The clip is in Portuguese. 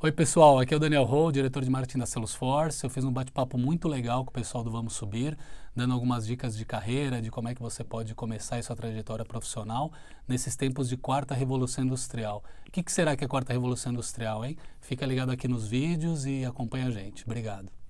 Oi, pessoal. Aqui é o Daniel Ho, diretor de marketing da Salesforce. Eu fiz um bate-papo muito legal com o pessoal do Vamos Subir, dando algumas dicas de carreira, de como é que você pode começar a sua trajetória profissional nesses tempos de quarta revolução industrial. O que, que será que é a quarta revolução industrial, hein? Fica ligado aqui nos vídeos e acompanha a gente. Obrigado.